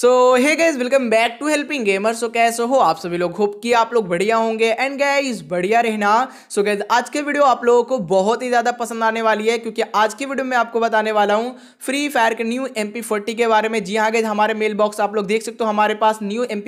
so hey guys welcome back to helping gamer so कैसे हो आप सभी लोग होप कि आप लोग बढ़िया होंगे एंड गाइज बढ़िया रहना सो so गैज आज के वीडियो आप लोगों को बहुत ही ज़्यादा पसंद आने वाली है क्योंकि आज की वीडियो में आपको बताने वाला हूँ फ्री फायर के न्यू एम के बारे में जी हाँ गैज हमारे मेल बॉक्स आप लोग देख सकते हो हमारे पास न्यू एम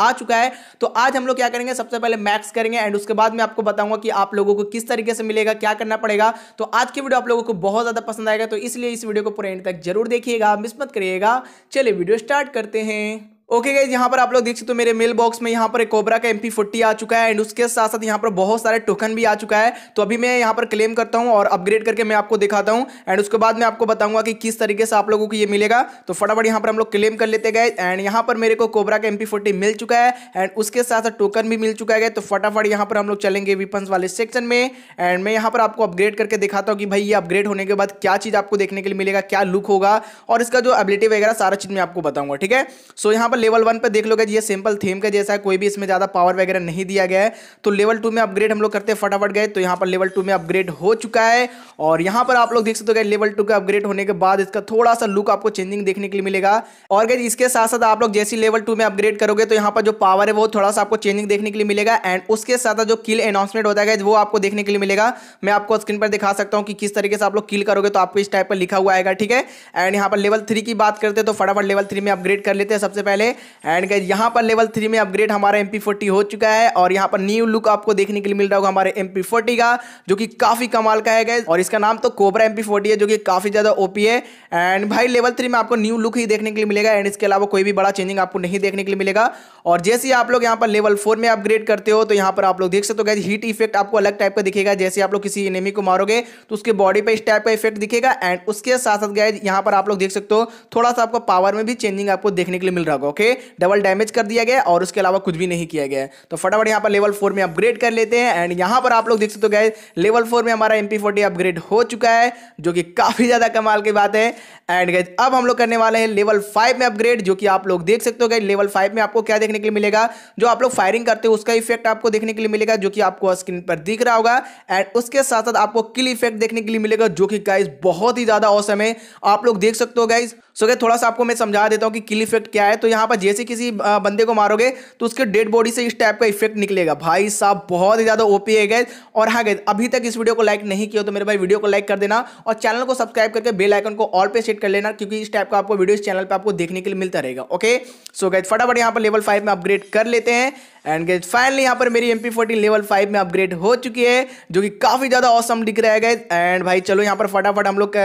आ चुका है तो आज हम लोग क्या करेंगे सबसे पहले मैक्स करेंगे एंड उसके बाद मैं आपको बताऊंगा कि आप लोगों को किस तरीके से मिलेगा क्या करना पड़ेगा तो आज की वीडियो आप लोगों को बहुत ज़्यादा पसंद आएगा तो इसलिए इस वीडियो को पूरे एंड तक जरूर देखिएगा मिस मत करिएगा चलिए वीडियो स्टार्ट करते करते हैं ओके गाइज यहाँ पर आप लोग देख सकते हो मेरे मेल बॉक्स में यहाँ पर एक कोबरा का एम पी आ चुका है एंड उसके साथ साथ यहाँ पर बहुत सारे टोकन भी आ चुका है तो अभी मैं यहाँ पर क्लेम करता हूँ और अपग्रेड करके मैं आपको दिखाता हूँ एंड उसके बाद मैं आपको बताऊंगा कि किस तरीके से आप लोगों को ये मिलेगा तो फटाफट यहाँ पर हम लोग क्लेम कर लेते गए एंड यहाँ पर मेरे को कोबरा का एम मिल चुका है एंड उसके साथ साथ टोकन भी मिल चुका है तो फटाफट यहाँ पर हम लोग चलेंगे वीपन्स वाले सेक्शन में एंड मैं यहाँ पर आपको अपग्रेड करके दिखाता हूँ कि भाई ये अपग्रेड होने के बाद क्या चीज़ आपको देखने के लिए मिलेगा क्या लुक होगा और इसका जो एबिलिटी वगैरह सारा चीज़ मैं आपको बताऊँगा ठीक है सो यहाँ पर पर लेवल वन पर देख लोगे ये सिंपल थीम का जैसा है कोई भी इसमें ज़्यादा पावर वगैरह नहीं दिया गया है तो लेवल टू में अपग्रेड हम लोग करते हैं फटाफट गए तो यहाँ पर लेवल टू में अपग्रेड हो चुका है और यहाँ पर आप लोग देख सकते हो गए लेवल टू के अपग्रेड होने के बाद इसका थोड़ा सा लुक आपको चेंजिंग देखने के लिए मिलेगा और गई इसके साथ साथ आप लोग जैसी लेवल टू में अपग्रेड करोगे तो यहाँ पर जो पावर है वो थोड़ा सा आपको चेंजिंग देखने के लिए मिलेगा एंड उसके साथ जो किल अनाउंसमेंट होता है वो आपको देखने के लिए मिलेगा मैं आपको स्क्रीन पर दिखा सकता हूँ कि किस तरीके से आप लोग किल करोगे तो आपको इस टाइप पर लिखा हुआ आएगा ठीक है एंड यहाँ पर लेवल थ्री की बात करते हैं तो फटाफट लेवल थ्री में अपग्रेड कर लेते हैं सबसे पहले है एंड गाइज यहाँ पर लेवल थ्री में अपग्रेड हमारा एम हो चुका है और यहाँ पर न्यू लुक आपको देखने के लिए मिल रहा होगा हमारे एम का जो कि काफ़ी कमाल का है गाइज और इसका नाम तो कोबरा एम है जो कि काफ़ी ज़्यादा ओपी है एंड भाई लेवल थ्री में आपको न्यू लुक ही देखने के लिए मिलेगा एंड इसके अलावा कोई भी बड़ा चेंजिंग आपको नहीं देखने के लिए मिलेगा और जैसे आप लोग यहाँ पर लेवल फोर में अपग्रेड करते हो तो यहाँ पर आप लोग देख सकते हो गैस हीट इफेक्ट आपको अलग टाइप का दिखेगा जैसे आप लोग किसी एनेमी को मारोगे तो उसके बॉडी पर इस टाइप का इफेक्ट दिखेगा एंड उसके साथ साथ गैज यहाँ पर आप लोग देख सकते हो थोड़ा सा आपको पावर में भी चेंजिंग आपको देखने के लिए मिल रहा होगा ओके डबल डैमेज कर दिया गया और उसके अलावा कुछ भी नहीं किया गया तो फटाफट यहाँ पर लेवल फोर में अपग्रेड कर लेते हैं एंड यहाँ पर आप लोग देख सकते हो गए लेवल फोर में हमारा एम अपग्रेड हो चुका है जो कि काफ़ी ज़्यादा कमाल की बात है एंड गए अब हम लोग करने वाले हैं लेवल फाइव में अपग्रेड जो कि आप लोग देख सकते हो गए लेवल फाइव में आपको क्या देखने के लिए मिलेगा जो आप लोग फायरिंग करते हो उसका इफेक्ट आपको देखने के लिए मिलेगा जो कि आपको स्क्रीन पर दिख रहा होगा एंड उसके साथ साथ आपको किल इफेक्ट देखने के लिए मिलेगा जो कि गाइज बहुत ही ज़्यादा औसम है आप लोग देख सकते हो गाइज सो so, थोड़ा सा आपको मैं समझा देता हूँ कि किल इफेक्ट क्या है तो यहाँ यहाँ पर जैसे किसी बंदे को मारोगे तो उसके डेड बॉडी से इस टाइप का इफेक्ट निकलेगा भाई साहब बहुत ही ज़्यादा ओपी है गए और हाँ गए अभी तक इस वीडियो को लाइक नहीं किया तो मेरे भाई वीडियो को लाइक कर देना और चैनल को सब्सक्राइब करके बेल आइकन को ऑल पे सेट कर लेना क्योंकि इस टाइप का आपको वीडियो इस चैनल पर आपको देखने के लिए मिलता रहेगा ओके सो गैज फटाफट यहाँ पर लेवल फाइव में अपग्रेड कर लेते हैं एंड गैज फाइनली यहाँ पर मेरी एम लेवल फाइव में अपग्रेड हो चुकी है जो कि काफ़ी ज़्यादा औसम दिख रहा है गैज एंड भाई चलो यहाँ पर फटाफट हम लोग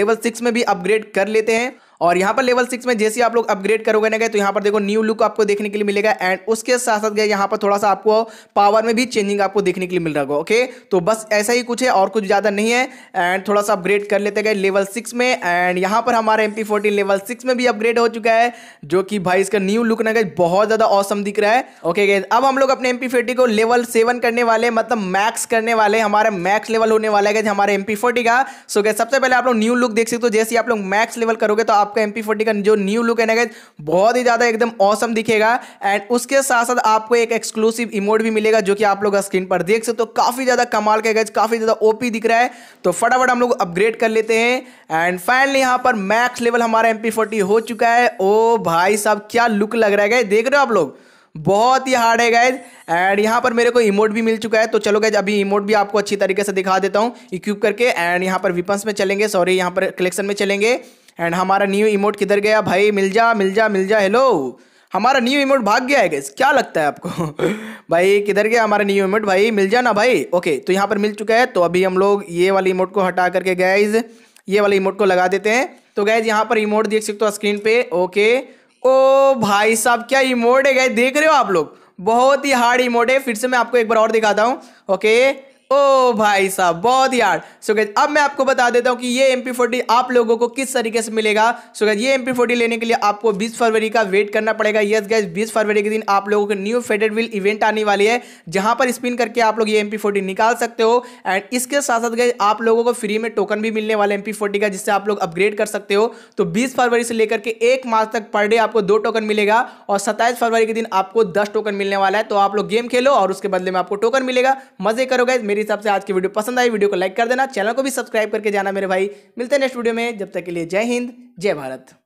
लेवल सिक्स में भी अपग्रेड कर लेते हैं और यहाँ पर लेवल सिक्स में जैसे आप लोग अपग्रेड करोगे ना गए तो यहाँ पर देखो न्यू लुक आपको देखने के लिए मिलेगा एंड उसके साथ साथ गए यहाँ पर थोड़ा सा आपको पावर में भी चेंजिंग आपको देखने के लिए मिल रहा होगा ओके तो बस ऐसा ही कुछ है और कुछ ज़्यादा नहीं है एंड थोड़ा सा अपग्रेड कर लेते गए लेवल सिक्स में एंड यहाँ पर हमारा एम लेवल सिक्स में भी अपग्रेड हो चुका है जो कि भाई इसका न्यू लुक ना गए बहुत ज़्यादा औसम दिख रहा है ओके गए अब हम लोग अपने एम को लेवल सेवन करने वाले मतलब मैक्स करने वाले हमारे मैक्स लेवल होने वाला है हमारे एम का सो गए सबसे पहले आप लोग न्यू लुक देख सकते हो जैसे आप लोग मैक्स लेवल करोगे तो आप आपका एम का जो न्यू लुक है ना गाइज बहुत ही ज़्यादा एकदम औसम दिखेगा एंड उसके साथ साथ आपको एक एक्सक्लूसिव इमोट भी मिलेगा जो कि आप लोग स्क्रीन पर देख सकते हो तो काफ़ी ज़्यादा कमाल का गाइज काफ़ी ज़्यादा ओपी दिख रहा है तो फटाफट हम लोग अपग्रेड कर लेते हैं एंड फाइनली यहाँ पर मैक्स लेवल हमारा एम हो चुका है ओ भाई साहब क्या लुक लग रहा है गाइज देख रहे हो आप लोग बहुत ही हार्ड है गैज एंड यहाँ पर मेरे को इमोट भी मिल चुका है तो चलो गैज अभी इमोट भी आपको अच्छी तरीके से दिखा देता हूँ इक्विप करके एंड यहाँ पर विपन्स में चलेंगे सॉरी यहाँ पर कलेक्शन में चलेंगे एंड हमारा न्यू इमोट किधर गया भाई मिल जा मिल जा मिल जा हेलो हमारा न्यू इमोट भाग गया है गैस क्या लगता है आपको भाई किधर गया हमारा न्यू इमोट भाई मिल जा ना भाई ओके तो यहाँ पर मिल चुका है तो अभी हम लोग ये वाली इमोट को हटा करके गैज ये वाले इमोट को लगा देते हैं तो गैज यहाँ पर इमोट देख सकते हो स्क्रीन पे ओके ओ भाई साहब क्या इमोट है गैज देख रहे हो आप लोग बहुत ही हार्ड इमोट है फिर से मैं आपको एक बार और दिखाता हूँ ओके ओ भाई साहब बहुत यार सो गैज अब मैं आपको बता देता हूँ कि ये एम पी आप लोगों को किस तरीके से मिलेगा सो गैज ये एम पी लेने के लिए आपको 20 फरवरी का वेट करना पड़ेगा यस गैज 20 फरवरी के दिन आप लोगों को न्यू फेडेड विल इवेंट आने वाली है जहाँ पर स्पिन करके आप लोग ये एम पी निकाल सकते हो एंड इसके साथ साथ गए आप लोगों को फ्री में टोकन भी मिलने वाला एम पी का जिससे आप लोग अपग्रेड कर सकते हो तो बीस फरवरी से लेकर के एक मार्च तक पर डे आपको दो टोकन मिलेगा और सत्ताईस फरवरी के दिन आपको दस टोकन मिलने वाला है तो आप लोग गेम खेलो और उसके बदले में आपको टोकन मिलेगा मजे करो गैज मेरे हिसाब से आज की वीडियो पसंद आई वीडियो को लाइक कर देना चैनल को भी सब्सक्राइब करके जाना मेरे भाई मिलते हैं नेक्स्ट वीडियो में जब तक के लिए जय हिंद जय भारत